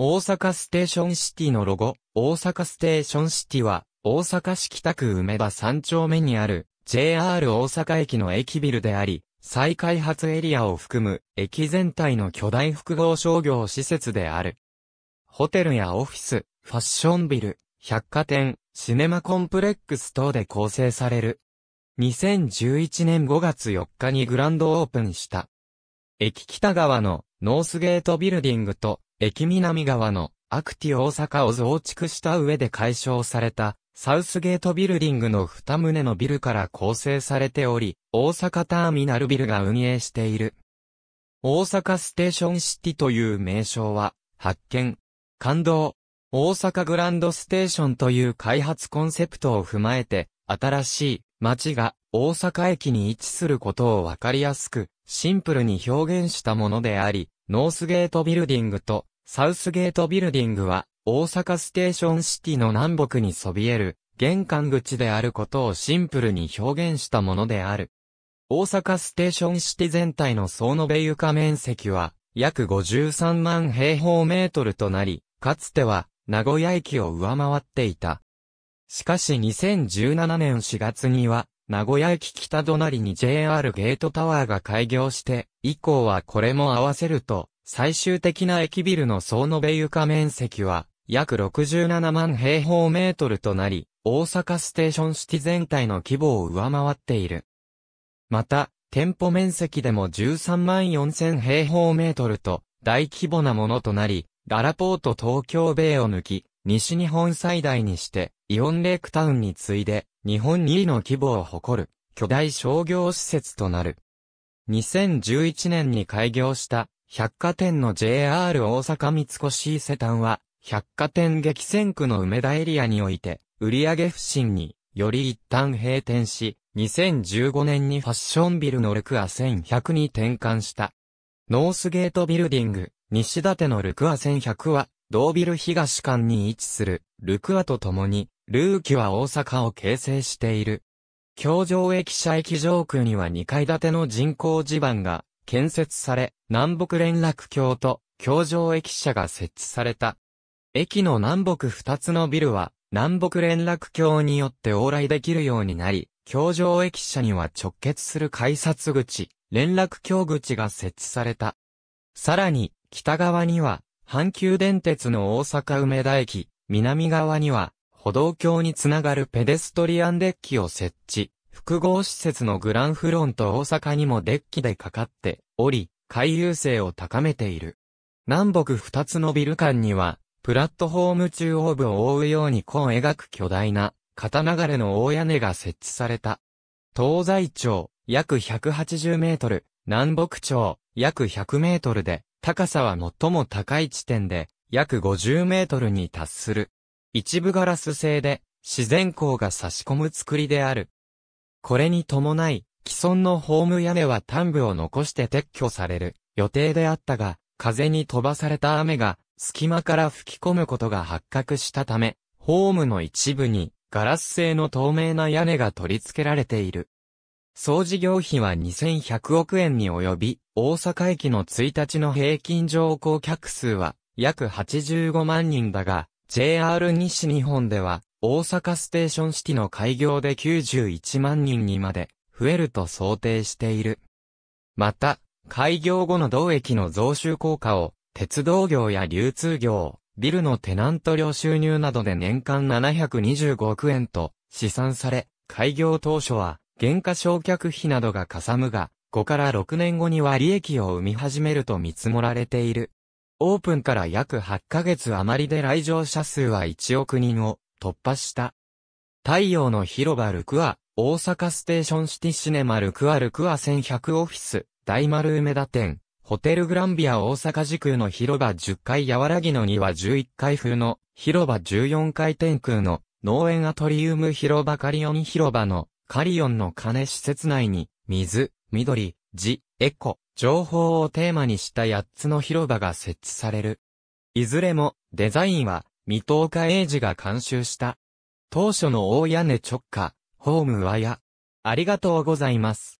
大阪ステーションシティのロゴ、大阪ステーションシティは、大阪市北区梅田3丁目にある、JR 大阪駅の駅ビルであり、再開発エリアを含む、駅全体の巨大複合商業施設である。ホテルやオフィス、ファッションビル、百貨店、シネマコンプレックス等で構成される。2011年5月4日にグランドオープンした。駅北側のノースゲートビルディングと駅南側のアクティ大阪を増築した上で解消されたサウスゲートビルディングの2棟のビルから構成されており、大阪ターミナルビルが運営している。大阪ステーションシティという名称は、発見、感動、大阪グランドステーションという開発コンセプトを踏まえて、新しい街が大阪駅に位置することをわかりやすく、シンプルに表現したものであり、ノースゲートビルディングとサウスゲートビルディングは大阪ステーションシティの南北にそびえる玄関口であることをシンプルに表現したものである。大阪ステーションシティ全体の総延べ床面積は約53万平方メートルとなり、かつては名古屋駅を上回っていた。しかし2017年4月には名古屋駅北隣に JR ゲートタワーが開業して、以降はこれも合わせると、最終的な駅ビルの総延べ床面積は、約67万平方メートルとなり、大阪ステーションシティ全体の規模を上回っている。また、店舗面積でも13万4000平方メートルと、大規模なものとなり、ララポート東京米を抜き、西日本最大にして、イオンレイクタウンに次いで、日本2位の規模を誇る、巨大商業施設となる。2011年に開業した、百貨店の JR 大阪三越伊勢丹は、百貨店激戦区の梅田エリアにおいて、売上不振に、より一旦閉店し、2015年にファッションビルのルクア1100に転換した。ノースゲートビルディング、西立のルクア1100は、同ビル東館に位置する、ルクアと共に、ルーキは大阪を形成している。京城駅舎駅上空には2階建ての人工地盤が建設され、南北連絡橋と京城駅舎が設置された。駅の南北2つのビルは南北連絡橋によって往来できるようになり、京城駅舎には直結する改札口、連絡橋口が設置された。さらに、北側には、阪急電鉄の大阪梅田駅、南側には、歩道橋につながるペデストリアンデッキを設置。複合施設のグランフロント大阪にもデッキでかかっており、回遊性を高めている。南北二つのビル間には、プラットフォーム中央部を覆うように弧を描く巨大な、片流れの大屋根が設置された。東西町、約180メートル、南北町、約100メートルで、高さは最も高い地点で、約50メートルに達する。一部ガラス製で、自然光が差し込む作りである。これに伴い、既存のホーム屋根は端部を残して撤去される予定であったが、風に飛ばされた雨が隙間から吹き込むことが発覚したため、ホームの一部にガラス製の透明な屋根が取り付けられている。総事業費は2100億円に及び、大阪駅の1日の平均乗降客数は約85万人だが、JR 西日本では、大阪ステーションシティの開業で91万人にまで増えると想定している。また、開業後の同駅の増収効果を、鉄道業や流通業、ビルのテナント料収入などで年間725億円と試算され、開業当初は、減価償却費などがかさむが、5から6年後には利益を生み始めると見積もられている。オープンから約8ヶ月余りで来場者数は1億人を突破した。太陽の広場ルクア、大阪ステーションシティシネマルクアルクア1100オフィス、大丸梅田店、ホテルグランビア大阪時空の広場10階柔らぎの庭11階風の広場14階天空の農園アトリウム広場カリオン広場のカリオンの鐘施設内に水、緑、地、エコ、情報をテーマにした8つの広場が設置される。いずれも、デザインは、水戸岡英二が監修した。当初の大屋根直下、ホームは屋。ありがとうございます。